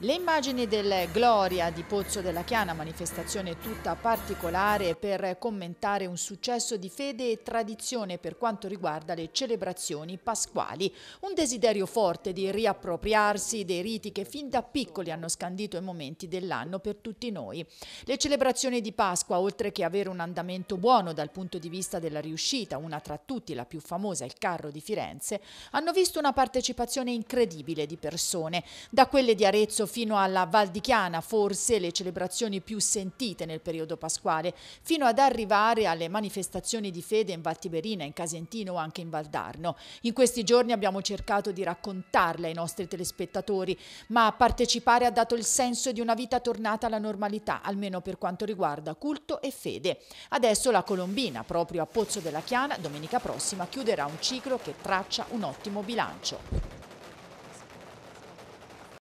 Le immagini del Gloria di Pozzo della Chiana, manifestazione tutta particolare per commentare un successo di fede e tradizione per quanto riguarda le celebrazioni pasquali. Un desiderio forte di riappropriarsi dei riti che fin da piccoli hanno scandito i momenti dell'anno per tutti noi. Le celebrazioni di Pasqua, oltre che avere un andamento buono dal punto di vista della riuscita, una tra tutti la più famosa, il Carro di Firenze, hanno visto una partecipazione incredibile di persone, da quelle di Arezzo fino alla Val di Chiana, forse le celebrazioni più sentite nel periodo pasquale, fino ad arrivare alle manifestazioni di fede in Valtiberina, in Casentino o anche in Valdarno. In questi giorni abbiamo cercato di raccontarle ai nostri telespettatori, ma partecipare ha dato il senso di una vita tornata alla normalità, almeno per quanto riguarda culto e fede. Adesso la Colombina, proprio a Pozzo della Chiana, domenica prossima chiuderà un ciclo che traccia un ottimo bilancio.